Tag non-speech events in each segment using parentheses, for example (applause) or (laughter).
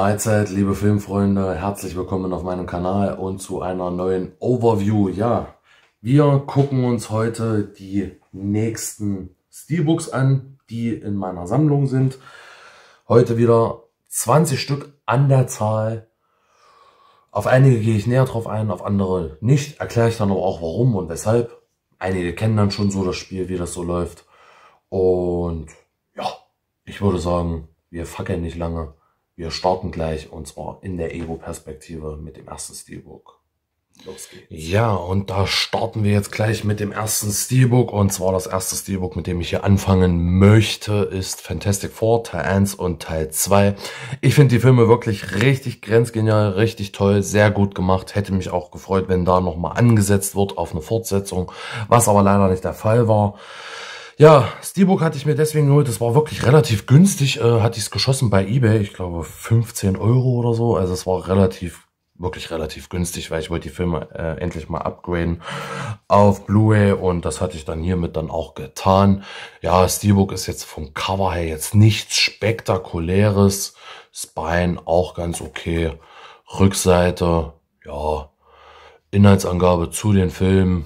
Mahlzeit, liebe Filmfreunde, herzlich willkommen auf meinem Kanal und zu einer neuen Overview. Ja, wir gucken uns heute die nächsten Steelbooks an, die in meiner Sammlung sind. Heute wieder 20 Stück an der Zahl. Auf einige gehe ich näher drauf ein, auf andere nicht. Erkläre ich dann aber auch warum und weshalb. Einige kennen dann schon so das Spiel, wie das so läuft. Und ja, ich würde sagen, wir fackeln nicht lange wir starten gleich und zwar in der Ego-Perspektive mit dem ersten Steelbook. Los geht's. Ja, und da starten wir jetzt gleich mit dem ersten Steelbook. Und zwar das erste Steelbook, mit dem ich hier anfangen möchte, ist Fantastic Four Teil 1 und Teil 2. Ich finde die Filme wirklich richtig grenzgenial, richtig toll, sehr gut gemacht. Hätte mich auch gefreut, wenn da nochmal angesetzt wird auf eine Fortsetzung, was aber leider nicht der Fall war. Ja, Steelbook hatte ich mir deswegen geholt. Das war wirklich relativ günstig. Äh, hatte ich es geschossen bei eBay. Ich glaube 15 Euro oder so. Also es war relativ, wirklich relativ günstig, weil ich wollte die Filme äh, endlich mal upgraden auf Blu-ray und das hatte ich dann hiermit dann auch getan. Ja, Steelbook ist jetzt vom Cover her jetzt nichts spektakuläres. Spine auch ganz okay. Rückseite, ja. Inhaltsangabe zu den Filmen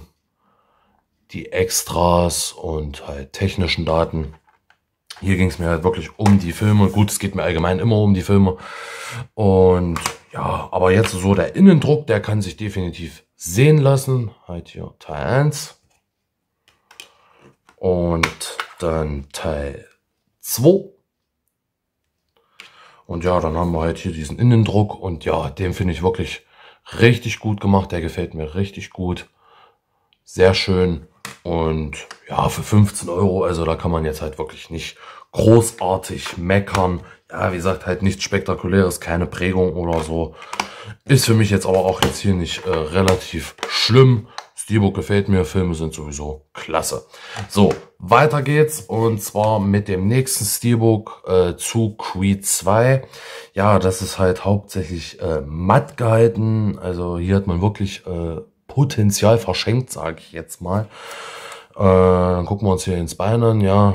die Extras und halt technischen Daten. Hier ging es mir halt wirklich um die Filme. Gut, es geht mir allgemein immer um die Filme. Und ja, aber jetzt so der Innendruck, der kann sich definitiv sehen lassen. Halt hier Teil 1. Und dann Teil 2. Und ja, dann haben wir halt hier diesen Innendruck. Und ja, den finde ich wirklich richtig gut gemacht. Der gefällt mir richtig gut. Sehr schön. Und ja, für 15 Euro, also da kann man jetzt halt wirklich nicht großartig meckern. Ja, wie gesagt, halt nichts Spektakuläres, keine Prägung oder so. Ist für mich jetzt aber auch jetzt hier nicht äh, relativ schlimm. Steelbook gefällt mir, Filme sind sowieso klasse. So, weiter geht's und zwar mit dem nächsten Steelbook äh, zu Creed 2. Ja, das ist halt hauptsächlich äh, matt gehalten. Also hier hat man wirklich äh, Potenzial verschenkt, sage ich jetzt mal. Äh, dann gucken wir uns hier ins Bein an, ja.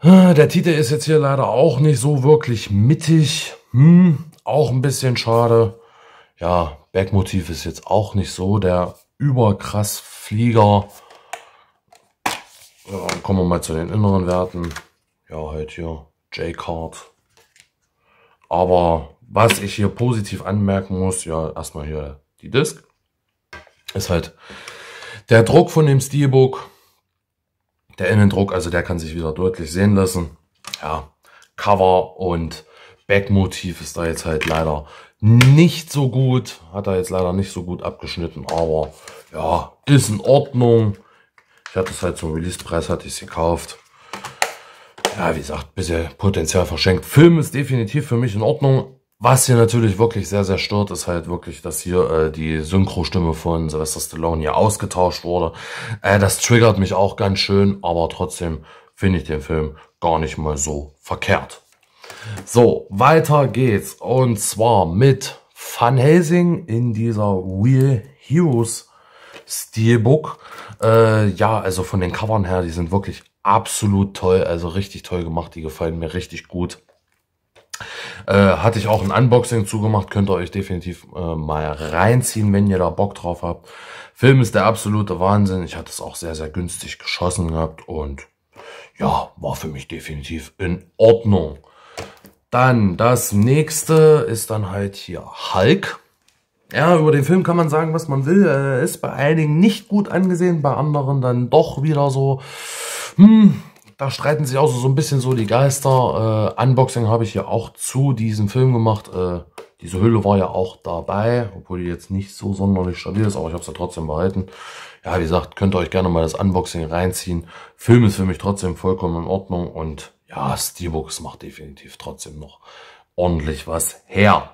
Äh, der Titel ist jetzt hier leider auch nicht so wirklich mittig. Hm, auch ein bisschen schade. Ja, Backmotiv ist jetzt auch nicht so der überkrass Flieger. Ja, kommen wir mal zu den inneren Werten. Ja, halt hier J-Card. Aber was ich hier positiv anmerken muss, ja, erstmal hier die Disk, ist halt der Druck von dem Steelbook, der Innendruck, also der kann sich wieder deutlich sehen lassen. Ja, Cover und Backmotiv ist da jetzt halt leider nicht so gut. Hat er jetzt leider nicht so gut abgeschnitten, aber ja, ist in Ordnung. Ich hatte es halt zum Releasepreis, hatte ich es gekauft. Ja, wie gesagt, bisschen Potenzial verschenkt. Film ist definitiv für mich in Ordnung, was hier natürlich wirklich sehr, sehr stört, ist halt wirklich, dass hier äh, die Synchro-Stimme von Sylvester Stallone hier ausgetauscht wurde. Äh, das triggert mich auch ganz schön, aber trotzdem finde ich den Film gar nicht mal so verkehrt. So, weiter geht's. Und zwar mit Van Helsing in dieser Real Heroes Steelbook. Äh, ja, also von den Covern her, die sind wirklich absolut toll, also richtig toll gemacht, die gefallen mir richtig gut. Äh, hatte ich auch ein Unboxing zugemacht, könnt ihr euch definitiv äh, mal reinziehen, wenn ihr da Bock drauf habt. Film ist der absolute Wahnsinn. Ich hatte es auch sehr, sehr günstig geschossen gehabt und ja, war für mich definitiv in Ordnung. Dann das nächste ist dann halt hier Hulk. Ja, über den Film kann man sagen, was man will. Er ist bei einigen nicht gut angesehen, bei anderen dann doch wieder so, hm, da streiten sich auch so, so ein bisschen so die Geister. Äh, Unboxing habe ich ja auch zu diesem Film gemacht. Äh, diese Hülle war ja auch dabei, obwohl die jetzt nicht so sonderlich stabil ist, aber ich habe sie ja trotzdem behalten. Ja, wie gesagt, könnt ihr euch gerne mal das Unboxing reinziehen. Film ist für mich trotzdem vollkommen in Ordnung und ja, Steelbooks macht definitiv trotzdem noch ordentlich was her.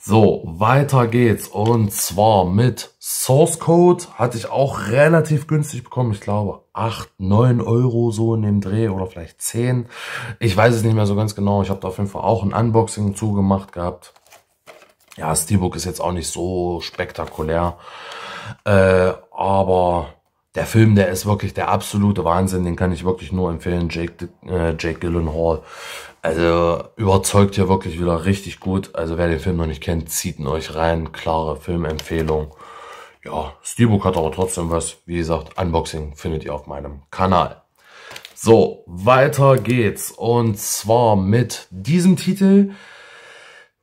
So, weiter geht's und zwar mit Source Code hatte ich auch relativ günstig bekommen. Ich glaube acht, neun Euro so in dem Dreh oder vielleicht zehn. Ich weiß es nicht mehr so ganz genau. Ich habe da auf jeden Fall auch ein Unboxing zugemacht gehabt. Ja, Steelbook ist jetzt auch nicht so spektakulär. Äh, aber der Film, der ist wirklich der absolute Wahnsinn. Den kann ich wirklich nur empfehlen. Jake, äh, Jake Gyllenhaal. Also überzeugt hier wirklich wieder richtig gut. Also wer den Film noch nicht kennt, zieht ihn euch rein. Klare Filmempfehlung ja, Steelbook hat aber trotzdem was. Wie gesagt, Unboxing findet ihr auf meinem Kanal. So, weiter geht's. Und zwar mit diesem Titel.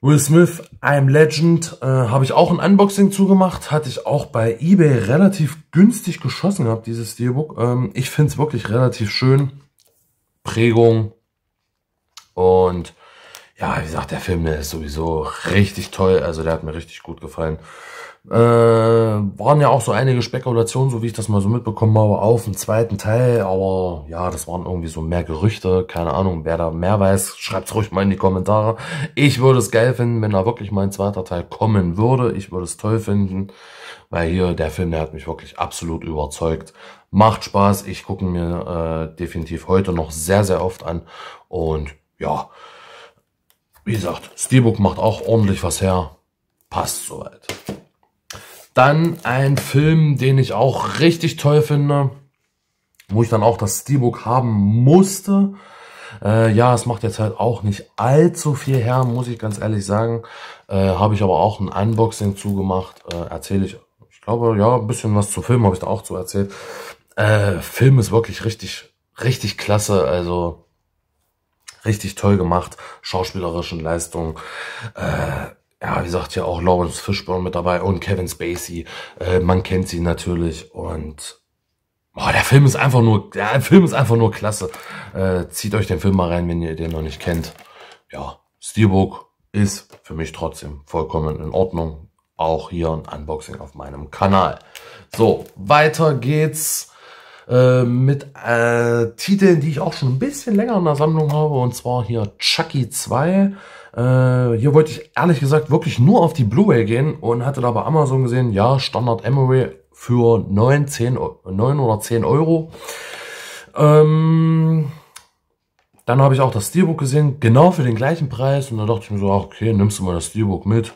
Will Smith, I'm Legend, äh, habe ich auch ein Unboxing zugemacht, hatte ich auch bei Ebay relativ günstig geschossen gehabt, dieses Steelbook. Ähm, ich finde es wirklich relativ schön. Prägung und ja, wie gesagt, der Film der ist sowieso richtig toll, also der hat mir richtig gut gefallen. Äh, waren ja auch so einige Spekulationen, so wie ich das mal so mitbekommen habe, auf dem zweiten Teil. Aber ja, das waren irgendwie so mehr Gerüchte. Keine Ahnung, wer da mehr weiß, schreibt's ruhig mal in die Kommentare. Ich würde es geil finden, wenn da wirklich mal ein zweiter Teil kommen würde. Ich würde es toll finden, weil hier der Film, der hat mich wirklich absolut überzeugt. Macht Spaß. Ich gucke mir äh, definitiv heute noch sehr, sehr oft an. Und ja, wie gesagt, Steelbook macht auch ordentlich was her. Passt soweit. Dann ein Film, den ich auch richtig toll finde, wo ich dann auch das Steelbook haben musste. Äh, ja, es macht jetzt halt auch nicht allzu viel her, muss ich ganz ehrlich sagen. Äh, habe ich aber auch ein Unboxing zugemacht. Äh, Erzähle ich, ich glaube, ja, ein bisschen was zu Film habe ich da auch zu erzählt. Äh, Film ist wirklich richtig, richtig klasse. Also richtig toll gemacht. Schauspielerischen Leistungen. Äh, ja, wie gesagt, ja auch Lawrence Fishburne mit dabei und Kevin Spacey. Äh, man kennt sie natürlich und boah, der Film ist einfach nur, der Film ist einfach nur klasse. Äh, zieht euch den Film mal rein, wenn ihr den noch nicht kennt. Ja, Steelbook ist für mich trotzdem vollkommen in Ordnung. Auch hier ein Unboxing auf meinem Kanal. So, weiter geht's äh, mit äh, Titeln, die ich auch schon ein bisschen länger in der Sammlung habe, und zwar hier Chucky 2, äh, hier wollte ich ehrlich gesagt wirklich nur auf die Blu-ray gehen und hatte da bei Amazon gesehen, ja, Standard Emory für 9, 10, 9 oder 10 Euro. Ähm, dann habe ich auch das Steelbook gesehen, genau für den gleichen Preis. Und dann dachte ich mir so, okay, nimmst du mal das Steelbook mit.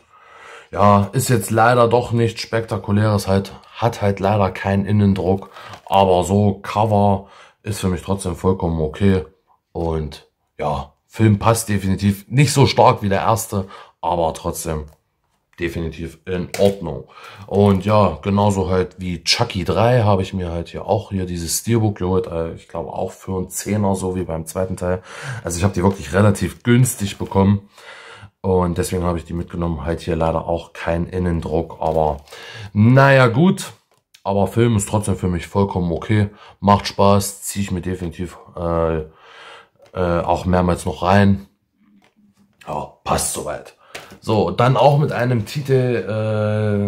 Ja, ist jetzt leider doch nicht spektakuläres, halt, hat halt leider keinen Innendruck. Aber so Cover ist für mich trotzdem vollkommen okay. Und ja, Film passt definitiv nicht so stark wie der erste, aber trotzdem definitiv in Ordnung. Und ja, genauso halt wie Chucky 3 habe ich mir halt hier auch hier dieses Steelbook geholt. Äh, ich glaube auch für einen Zehner, so wie beim zweiten Teil. Also ich habe die wirklich relativ günstig bekommen. Und deswegen habe ich die mitgenommen. Halt hier leider auch kein Innendruck, aber naja gut. Aber Film ist trotzdem für mich vollkommen okay. Macht Spaß, ziehe ich mir definitiv äh, äh, auch mehrmals noch rein. Ja, passt soweit. So, dann auch mit einem Titel,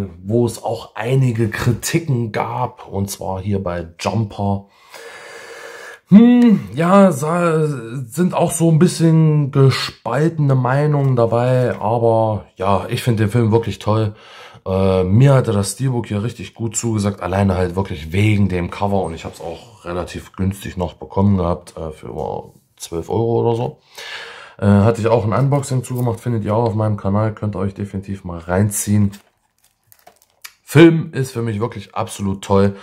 äh, wo es auch einige Kritiken gab, und zwar hier bei Jumper. Hm, ja, sind auch so ein bisschen gespaltene Meinungen dabei, aber ja, ich finde den Film wirklich toll. Äh, mir hatte das Steelbook hier richtig gut zugesagt, alleine halt wirklich wegen dem Cover und ich habe es auch relativ günstig noch bekommen gehabt äh, für 12 Euro oder so. Äh, hatte ich auch ein Unboxing zugemacht, findet ihr auch auf meinem Kanal, könnt ihr euch definitiv mal reinziehen. Film ist für mich wirklich absolut toll.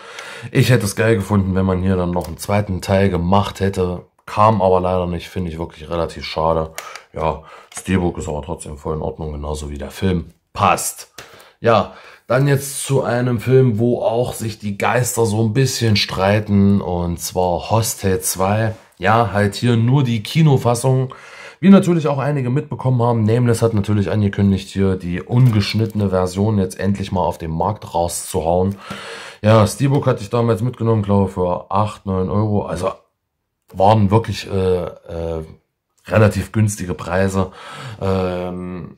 Ich hätte es geil gefunden, wenn man hier dann noch einen zweiten Teil gemacht hätte. Kam aber leider nicht, finde ich wirklich relativ schade. Ja, Steelbook ist aber trotzdem voll in Ordnung, genauso wie der Film. Passt. Ja, dann jetzt zu einem Film, wo auch sich die Geister so ein bisschen streiten, und zwar Hostel 2 ja, halt hier nur die Kinofassung. Wie natürlich auch einige mitbekommen haben, Nameless hat natürlich angekündigt, hier die ungeschnittene Version jetzt endlich mal auf den Markt rauszuhauen. Ja, Steelbook hatte ich damals mitgenommen, glaube für 8, 9 Euro. Also waren wirklich äh, äh, relativ günstige Preise. Ähm,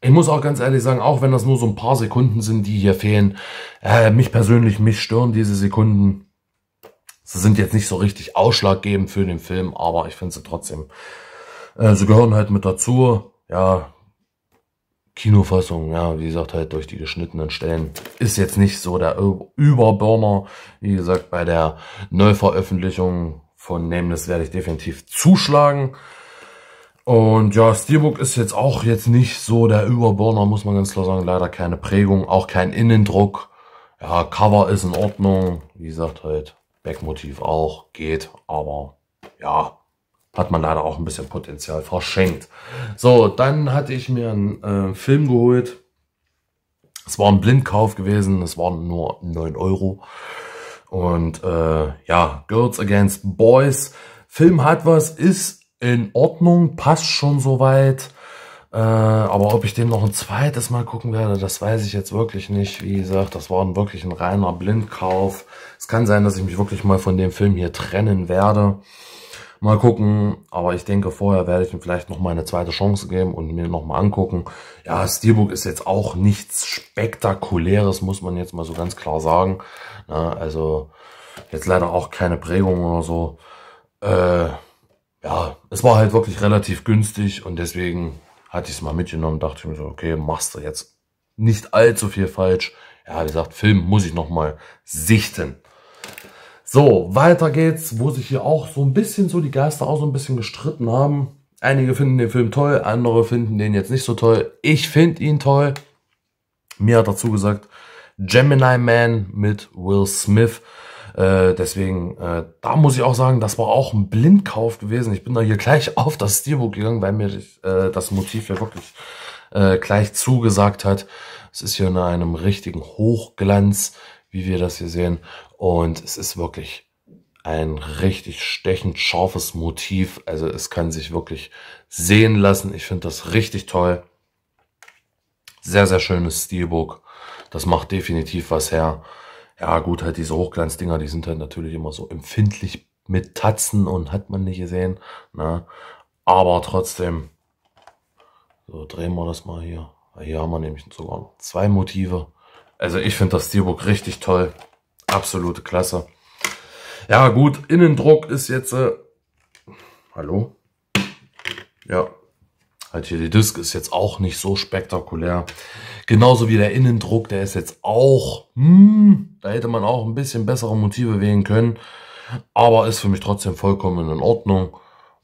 ich muss auch ganz ehrlich sagen, auch wenn das nur so ein paar Sekunden sind, die hier fehlen, äh, mich persönlich, mich stören diese Sekunden Sie sind jetzt nicht so richtig ausschlaggebend für den Film, aber ich finde sie trotzdem. Äh, sie gehören halt mit dazu. Ja, Kinofassung, ja, wie gesagt, halt durch die geschnittenen Stellen ist jetzt nicht so der Überburner. Wie gesagt, bei der Neuveröffentlichung von Nameless werde ich definitiv zuschlagen. Und ja, Steelbook ist jetzt auch jetzt nicht so der Überburner, muss man ganz klar sagen. Leider keine Prägung, auch kein Innendruck. Ja, Cover ist in Ordnung. Wie gesagt, halt Backmotiv auch geht, aber ja, hat man leider auch ein bisschen Potenzial verschenkt. So, dann hatte ich mir einen äh, Film geholt. Es war ein Blindkauf gewesen, es waren nur 9 Euro. Und äh, ja, Girls Against Boys. Film hat was, ist in Ordnung, passt schon soweit. Äh, aber ob ich den noch ein zweites Mal gucken werde, das weiß ich jetzt wirklich nicht. Wie gesagt, das war ein, wirklich ein reiner Blindkauf. Es kann sein, dass ich mich wirklich mal von dem Film hier trennen werde. Mal gucken, aber ich denke, vorher werde ich ihm vielleicht noch mal eine zweite Chance geben und mir noch mal angucken. Ja, Steelbook ist jetzt auch nichts Spektakuläres, muss man jetzt mal so ganz klar sagen. Na, also jetzt leider auch keine Prägung oder so. Äh, ja, es war halt wirklich relativ günstig und deswegen hatte ich es mal mitgenommen, dachte ich mir so, okay, machst du jetzt nicht allzu viel falsch. Ja, wie gesagt, Film muss ich nochmal sichten. So, weiter geht's, wo sich hier auch so ein bisschen so die Geister auch so ein bisschen gestritten haben. Einige finden den Film toll, andere finden den jetzt nicht so toll. Ich finde ihn toll. Mir hat dazu gesagt, Gemini Man mit Will Smith. Äh, deswegen, äh, da muss ich auch sagen, das war auch ein Blindkauf gewesen. Ich bin da hier gleich (laughs) auf das Steelbook gegangen, weil mir äh, das Motiv ja wirklich äh, gleich zugesagt hat. Es ist hier in einem richtigen Hochglanz, wie wir das hier sehen. Und es ist wirklich ein richtig stechend scharfes Motiv. Also es kann sich wirklich sehen lassen. Ich finde das richtig toll. Sehr, sehr schönes Steelbook. Das macht definitiv was her. Ja, gut, halt diese Hochglanzdinger, die sind halt natürlich immer so empfindlich mit Tatzen und hat man nicht gesehen. Ne? Aber trotzdem, so drehen wir das mal hier. Hier haben wir nämlich sogar zwei Motive. Also ich finde das Steelbook richtig toll. Absolute Klasse. Ja gut, Innendruck ist jetzt... Äh, hallo? Ja, Halt hier die Disk ist jetzt auch nicht so spektakulär. Genauso wie der Innendruck, der ist jetzt auch, hm, da hätte man auch ein bisschen bessere Motive wählen können. Aber ist für mich trotzdem vollkommen in Ordnung.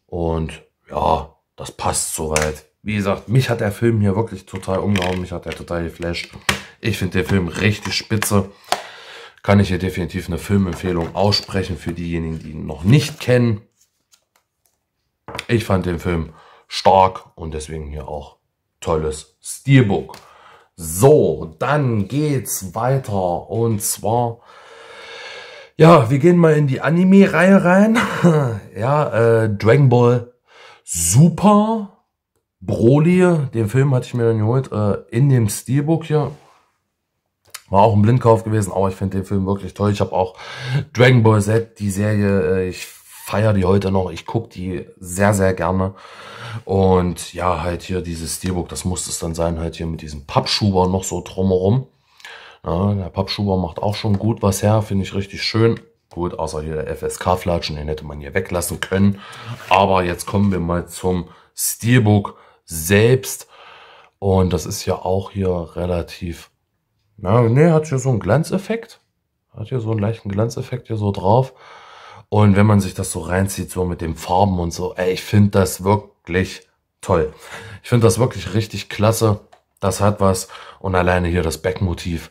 Und ja, das passt soweit. Wie gesagt, mich hat der Film hier wirklich total umgehauen. Mich hat er total geflasht. Ich finde den Film richtig spitze. Kann ich hier definitiv eine Filmempfehlung aussprechen für diejenigen, die ihn noch nicht kennen. Ich fand den Film stark und deswegen hier auch tolles Steelbook. So, dann geht's weiter und zwar, ja, wir gehen mal in die Anime-Reihe rein. (laughs) ja, äh, Dragon Ball Super Broly, den Film hatte ich mir dann geholt, äh, in dem Steelbook hier. War auch ein Blindkauf gewesen, aber ich finde den Film wirklich toll. Ich habe auch Dragon Ball Z, die Serie, äh, ich feiere die heute noch. Ich gucke die sehr, sehr gerne. Und ja, halt hier dieses Steelbook, das muss es dann sein, halt hier mit diesem Pappschuber noch so drumherum. Ja, der Pappschuber macht auch schon gut was her, finde ich richtig schön. Gut, außer hier der FSK-Flatschen, den hätte man hier weglassen können. Aber jetzt kommen wir mal zum Steelbook selbst. Und das ist ja auch hier relativ, na, ne, hat hier so einen Glanzeffekt. Hat hier so einen leichten Glanzeffekt hier so drauf. Und wenn man sich das so reinzieht, so mit den Farben und so, ey, ich finde das wirklich toll. Ich finde das wirklich richtig klasse. Das hat was. Und alleine hier das Beckmotiv,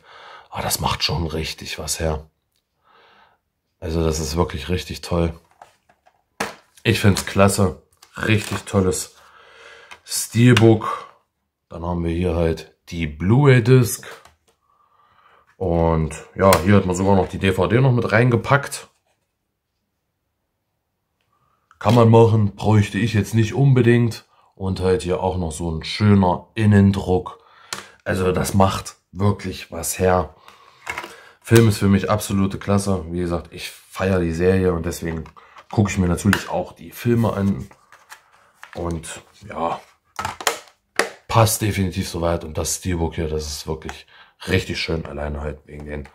oh, das macht schon richtig was her. Also das ist wirklich richtig toll. Ich finde es klasse. Richtig tolles Steelbook. Dann haben wir hier halt die Blu-ray-Disc. Und ja, hier hat man sogar noch die DVD noch mit reingepackt. Kann man machen, bräuchte ich jetzt nicht unbedingt. Und halt hier auch noch so ein schöner Innendruck. Also das macht wirklich was her. Film ist für mich absolute Klasse. Wie gesagt, ich feiere die Serie und deswegen gucke ich mir natürlich auch die Filme an. Und ja, passt definitiv soweit. Und das Steelbook hier, das ist wirklich richtig schön. Alleine halt wegen den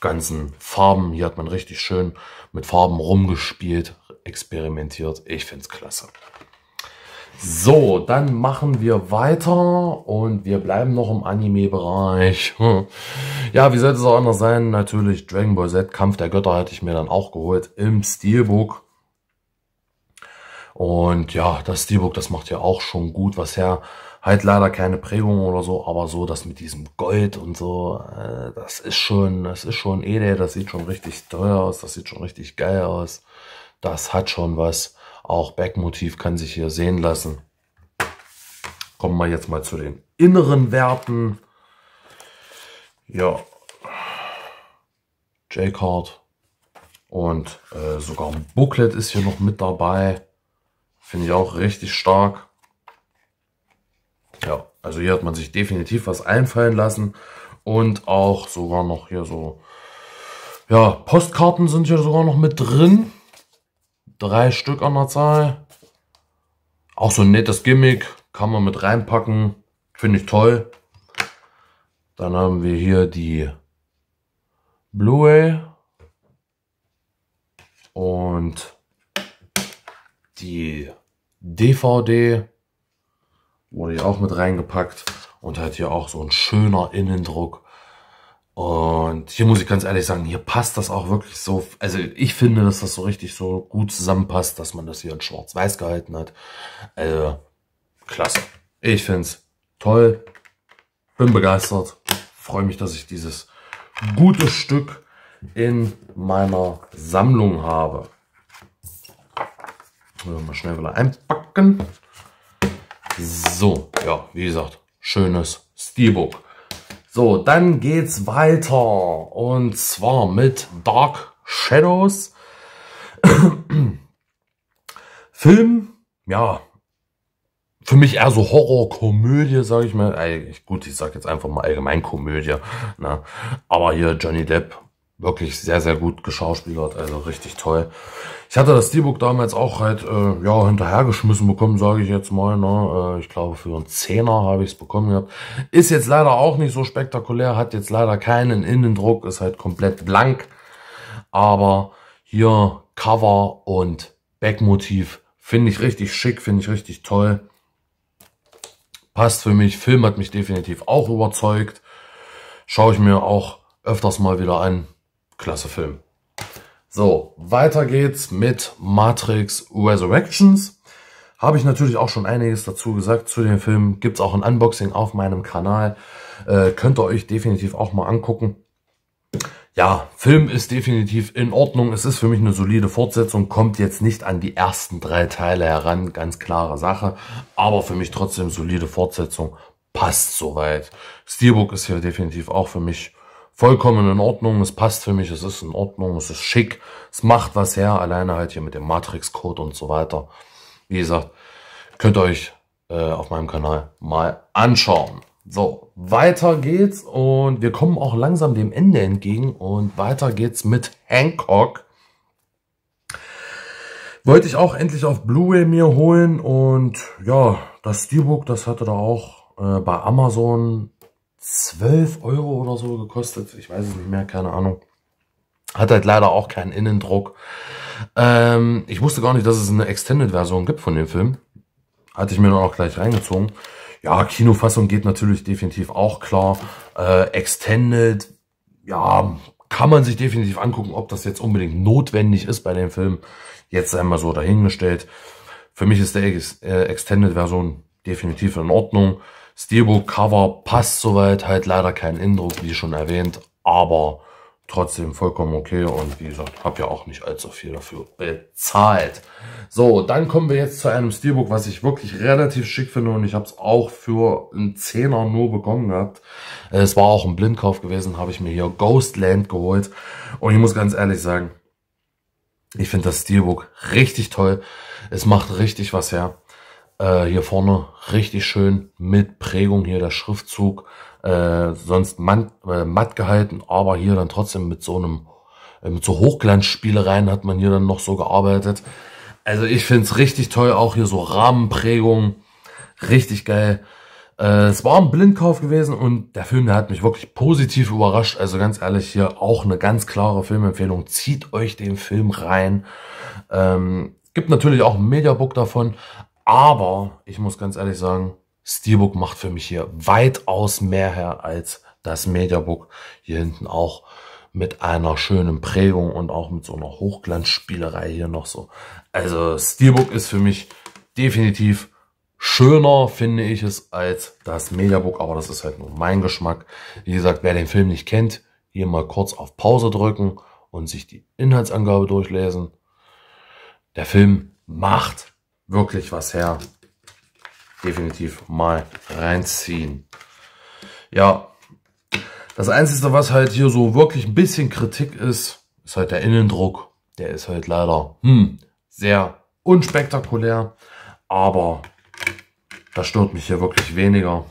ganzen Farben. Hier hat man richtig schön mit Farben rumgespielt experimentiert. Ich finde es klasse. So, dann machen wir weiter und wir bleiben noch im Anime-Bereich. Hm. Ja, wie sollte es auch anders sein? Natürlich Dragon Ball Z, Kampf der Götter hatte ich mir dann auch geholt im Steelbook. Und ja, das Steelbook, das macht ja auch schon gut was her. Halt leider keine Prägung oder so, aber so das mit diesem Gold und so, äh, das ist schon, das ist schon edel, das sieht schon richtig teuer aus, das sieht schon richtig geil aus. Das hat schon was. Auch Backmotiv kann sich hier sehen lassen. Kommen wir jetzt mal zu den inneren Werten. Ja, J-Card und äh, sogar ein Booklet ist hier noch mit dabei. Finde ich auch richtig stark. Ja, also hier hat man sich definitiv was einfallen lassen und auch sogar noch hier so, ja, Postkarten sind hier sogar noch mit drin. Drei Stück an der Zahl. Auch so ein nettes Gimmick. Kann man mit reinpacken. Finde ich toll. Dann haben wir hier die Blu-ray. Und die DVD wurde hier auch mit reingepackt. Und hat hier auch so ein schöner Innendruck und hier muss ich ganz ehrlich sagen, hier passt das auch wirklich so. Also ich finde, dass das so richtig so gut zusammenpasst, dass man das hier in Schwarz-Weiß gehalten hat. Also, klasse. Ich finde es toll. Bin begeistert. Freue mich, dass ich dieses gute Stück in meiner Sammlung habe. Mal schnell wieder einpacken. So, ja, wie gesagt, schönes Steelbook. So, dann geht's weiter. Und zwar mit Dark Shadows. (clears throat) Film, ja, für mich eher so Horror-Komödie, sage ich mal. Gut, ich sag jetzt einfach mal allgemein Komödie. Ne? Aber hier Johnny Depp wirklich sehr, sehr gut geschauspielert, also richtig toll. Ich hatte das Steelbook damals auch halt, äh, ja, hinterhergeschmissen bekommen, sage ich jetzt mal, ne? Äh, ich glaube, für einen Zehner habe ich es bekommen gehabt. Ist jetzt leider auch nicht so spektakulär, hat jetzt leider keinen Innendruck, ist halt komplett blank. Aber hier Cover und Backmotiv finde ich richtig schick, finde ich richtig toll. Passt für mich, Film hat mich definitiv auch überzeugt. Schaue ich mir auch öfters mal wieder an Klasse Film. So, weiter geht's mit Matrix Resurrections. Habe ich natürlich auch schon einiges dazu gesagt zu dem Film. Gibt's auch ein Unboxing auf meinem Kanal. Äh, könnt ihr euch definitiv auch mal angucken. Ja, Film ist definitiv in Ordnung. Es ist für mich eine solide Fortsetzung. Kommt jetzt nicht an die ersten drei Teile heran. Ganz klare Sache. Aber für mich trotzdem solide Fortsetzung. Passt soweit. Steelbook ist hier definitiv auch für mich vollkommen in Ordnung, es passt für mich, es ist in Ordnung, es ist schick, es macht was her, alleine halt hier mit dem Matrix-Code und so weiter. Wie gesagt, könnt ihr euch äh, auf meinem Kanal mal anschauen. So, weiter geht's und wir kommen auch langsam dem Ende entgegen und weiter geht's mit Hancock. Wollte ich auch endlich auf Blu-ray mir holen und ja, das Steelbook, das hatte da auch äh, bei Amazon 12 Euro oder so gekostet. Ich weiß es nicht mehr, keine Ahnung. Hat halt leider auch keinen Innendruck. Ähm, ich wusste gar nicht, dass es eine Extended-Version gibt von dem Film. Hatte ich mir dann auch gleich reingezogen. Ja, Kinofassung geht natürlich definitiv auch klar. Äh, Extended, ja, kann man sich definitiv angucken, ob das jetzt unbedingt notwendig ist bei dem Film. Jetzt einmal so dahingestellt. Für mich ist der Ex äh, Extended-Version definitiv in Ordnung. Steelbook Cover passt soweit, halt leider kein Indruck, wie schon erwähnt, aber trotzdem vollkommen okay und wie gesagt, habe ja auch nicht allzu viel dafür bezahlt. So, dann kommen wir jetzt zu einem Steelbook, was ich wirklich relativ schick finde und ich habe es auch für einen Zehner nur bekommen gehabt. Äh, es war auch ein Blindkauf gewesen, habe ich mir hier Ghostland geholt und ich muss ganz ehrlich sagen, ich finde das Steelbook richtig toll. Es macht richtig was her. Äh, hier vorne richtig schön mit Prägung hier der Schriftzug. Äh, sonst man, äh, matt gehalten, aber hier dann trotzdem mit so einem mit ähm, so Hochglanzspielereien hat man hier dann noch so gearbeitet. Also ich find's richtig toll, auch hier so Rahmenprägung, richtig geil. Äh, es war ein Blindkauf gewesen und der Film, der hat mich wirklich positiv überrascht. Also ganz ehrlich, hier auch eine ganz klare Filmempfehlung. Zieht euch den Film rein. Ähm, gibt natürlich auch ein Mediabook davon, aber ich muss ganz ehrlich sagen, Steelbook macht für mich hier weitaus mehr her als das Mediabook. Hier hinten auch mit einer schönen Prägung und auch mit so einer Hochglanzspielerei hier noch so. Also Steelbook ist für mich definitiv schöner, finde ich es, als das Mediabook. Aber das ist halt nur mein Geschmack. Wie gesagt, wer den Film nicht kennt, hier mal kurz auf Pause drücken und sich die Inhaltsangabe durchlesen. Der Film macht wirklich was her. Definitiv mal reinziehen. Ja, das Einzige, was halt hier so wirklich ein bisschen Kritik ist, ist halt der Innendruck. Der ist halt leider hm, sehr unspektakulär, aber das stört mich hier wirklich weniger,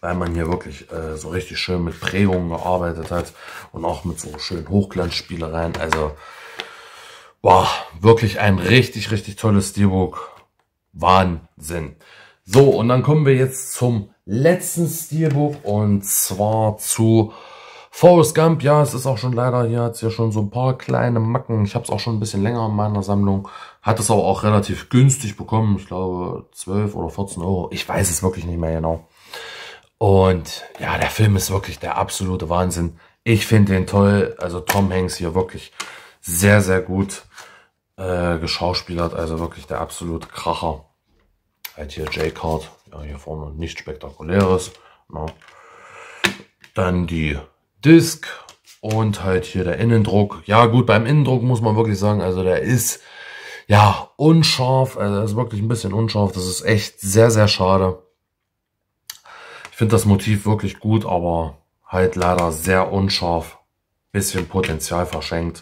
weil man hier wirklich äh, so richtig schön mit Prägungen gearbeitet hat und auch mit so schönen Hochglanzspielereien. Also Boah, wirklich ein richtig, richtig tolles Steelbook. Wahnsinn. So, und dann kommen wir jetzt zum letzten Steelbook und zwar zu Forrest Gump. Ja, es ist auch schon leider, hier hat es ja schon so ein paar kleine Macken. Ich habe es auch schon ein bisschen länger in meiner Sammlung. Hat es aber auch relativ günstig bekommen. Ich glaube 12 oder 14 Euro. Ich weiß es wirklich nicht mehr genau. Und ja, der Film ist wirklich der absolute Wahnsinn. Ich finde den toll. Also Tom Hanks hier wirklich sehr, sehr gut äh, geschauspielert. Also wirklich der absolute Kracher. Halt hier J-Card. Ja, hier vorne nichts Spektakuläres. Na. Ne. Dann die Disc und halt hier der Innendruck. Ja gut, beim Innendruck muss man wirklich sagen, also der ist ja unscharf. Also er ist wirklich ein bisschen unscharf. Das ist echt sehr, sehr schade. Ich finde das Motiv wirklich gut, aber halt leider sehr unscharf. Bisschen Potenzial verschenkt.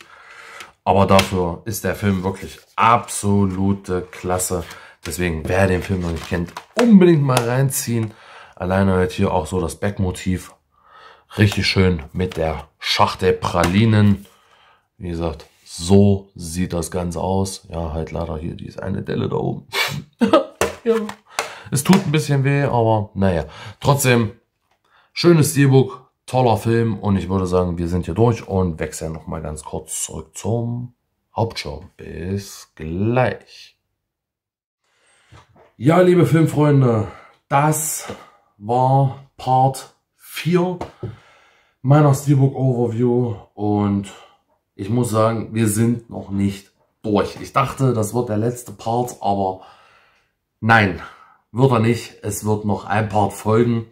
Aber dafür ist der Film wirklich absolute Klasse. Deswegen, wer den Film noch nicht kennt, unbedingt mal reinziehen. Alleine halt hier auch so das Backmotiv. Richtig schön mit der Schachtel Pralinen. Wie gesagt, so sieht das Ganze aus. Ja, halt leider hier diese eine Delle da oben. (laughs) ja. Es tut ein bisschen weh, aber naja. Trotzdem, schönes Steelbook, toller Film und ich würde sagen, wir sind hier durch und wechseln nochmal ganz kurz zurück zum Hauptshow. Bis gleich. Ja, liebe Filmfreunde, das war Part 4 meiner Steelbook Overview und ich muss sagen, wir sind noch nicht durch. Ich dachte, das wird der letzte Part, aber nein, wird er nicht. Es wird noch ein Part folgen.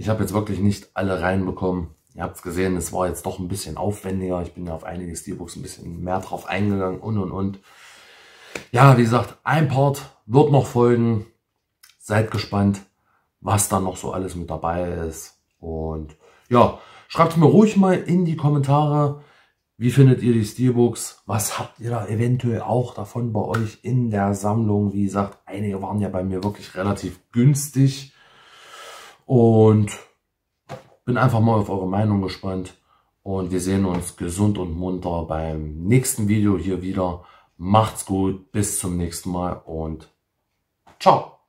Ich habe jetzt wirklich nicht alle reinbekommen. Ihr habt es gesehen, es war jetzt doch ein bisschen aufwendiger. Ich bin ja auf einige Steelbooks ein bisschen mehr drauf eingegangen und und und. Ja, wie gesagt, ein Part wird noch folgen. Seid gespannt, was da noch so alles mit dabei ist. Und ja, schreibt mir ruhig mal in die Kommentare, wie findet ihr die Steelbooks? Was habt ihr da eventuell auch davon bei euch in der Sammlung? Wie gesagt, einige waren ja bei mir wirklich relativ günstig. Und bin einfach mal auf eure Meinung gespannt. Und wir sehen uns gesund und munter beim nächsten Video hier wieder. Macht's gut, bis zum nächsten Mal und ciao.